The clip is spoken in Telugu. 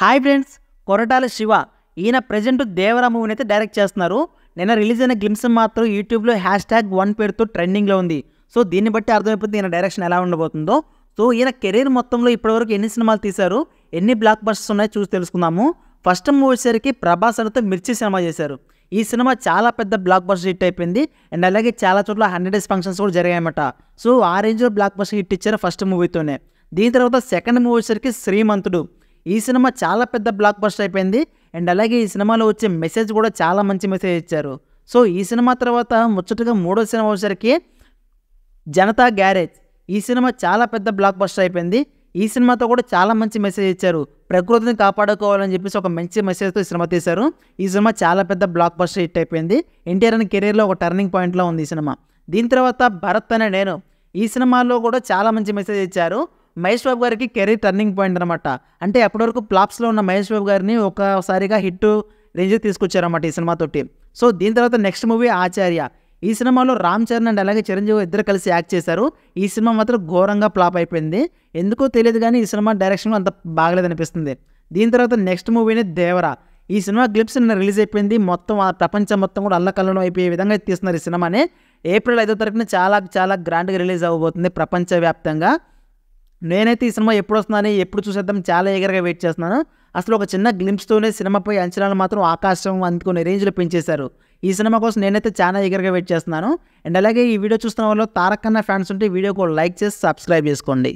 హాయ్ ఫ్రెండ్స్ కొరటాల శివ ఈయన ప్రజెంట్ దేవర మూవీని అయితే డైరెక్ట్ చేస్తున్నారు నిన్న రిలీజ్ అయిన గ్లిమ్స్ మాత్రం యూట్యూబ్లో హ్యాష్ ట్యాగ్ వన్ పేరుతో ట్రెండింగ్లో ఉంది సో దీన్ని బట్టి అర్థమైపోతుంది ఈయన డైరెక్షన్ ఎలా ఉండబోతుందో సో ఈయన కెరీర్ మొత్తంలో ఇప్పటివరకు ఎన్ని సినిమాలు తీశారు ఎన్ని బ్లాక్ బస్టర్స్ ఉన్నాయో చూసి తెలుసుకుందాము ఫస్ట్ మూవీసరికి ప్రభాస్ అనితో మిర్చి సినిమా చేశారు ఈ సినిమా చాలా పెద్ద బ్లాక్ బస్టర్ హిట్ అయిపోయింది అండ్ అలాగే చాలా చోట్ల హండ్రెడ్ డేస్ ఫంక్షన్స్ కూడా జరిగాయన్నమాట సో ఆ రేంజ్లో బ్లాక్ బస్టర్ హిట్ ఇచ్చారు ఫస్ట్ మూవీతోనే దీని తర్వాత సెకండ్ మూవీ వచ్చేసరికి శ్రీమంతుడు ఈ సినిమా చాలా పెద్ద బ్లాక్ బస్టర్ అయిపోయింది అండ్ అలాగే ఈ సినిమాలో వచ్చే మెసేజ్ కూడా చాలా మంచి మెసేజ్ ఇచ్చారు సో ఈ సినిమా తర్వాత ముచ్చటగా మూడో సినిమా వచ్చేసరికి జనతా గ్యారేజ్ ఈ సినిమా చాలా పెద్ద బ్లాక్ బస్టర్ అయిపోయింది ఈ సినిమాతో కూడా చాలా మంచి మెసేజ్ ఇచ్చారు ప్రకృతిని కాపాడుకోవాలని చెప్పేసి ఒక మంచి మెసేజ్తో సినిమా తీశారు ఈ సినిమా చాలా పెద్ద బ్లాక్ బస్టర్ హిట్ అయిపోయింది ఎన్టీఆర్ అని కెరీర్లో ఒక టర్నింగ్ పాయింట్లో ఉంది ఈ సినిమా దీని తర్వాత భరత్ అనే నేను ఈ సినిమాలో కూడా చాలా మంచి మెసేజ్ ఇచ్చారు మహేష్ బాబు గారికి కెరీర్ టర్నింగ్ పాయింట్ అనమాట అంటే అప్పటివరకు ప్లాప్స్లో ఉన్న మహేష్ బాబు గారిని ఒకసారిగా హిట్ రేంజ్ తీసుకొచ్చారన్నమాట ఈ సినిమాతోటి సో దీని తర్వాత నెక్స్ట్ మూవీ ఆచార్య ఈ సినిమాలో రామ్ చరణ్ అండ్ అలాగే చిరంజీవి ఇద్దరు కలిసి యాక్ట్ చేశారు ఈ సినిమా మాత్రం ఘోరంగా ఫ్లాప్ అయిపోయింది ఎందుకో తెలియదు కానీ ఈ సినిమా డైరెక్షన్ అంత అనిపిస్తుంది దీని తర్వాత నెక్స్ట్ మూవీని దేవరా ఈ సినిమా క్లిప్స్ నిన్న రిలీజ్ అయిపోయింది మొత్తం ఆ ప్రపంచం మొత్తం కూడా అల్లకల్లం అయిపోయే విధంగా తీస్తున్నారు ఈ సినిమాని ఏప్రిల్ ఐదో తారీఖున చాలా చాలా గ్రాండ్గా రిలీజ్ అవ్వబోతుంది ప్రపంచవ్యాప్తంగా నేనైతే ఈ సినిమా ఎప్పుడు వస్తుందని ఎప్పుడు చూసేద్దాం చాలా ఏగర్గా వెయిట్ చేస్తున్నాను అసలు ఒక చిన్న గ్లిమ్స్తోనే సినిమాపై అంచనాలు మాత్రం ఆకాశం అందుకునే రేంజ్లో పెంచేశారు ఈ సినిమా కోసం నేనైతే చాలా ఎగరగా వెయిట్ చేస్తున్నాను అండ్ అలాగే ఈ వీడియో చూస్తున్న వాళ్ళు తారకన్న ఫ్యాన్స్ ఉంటే వీడియోకి లైక్ చేసి సబ్స్క్రైబ్ చేసుకోండి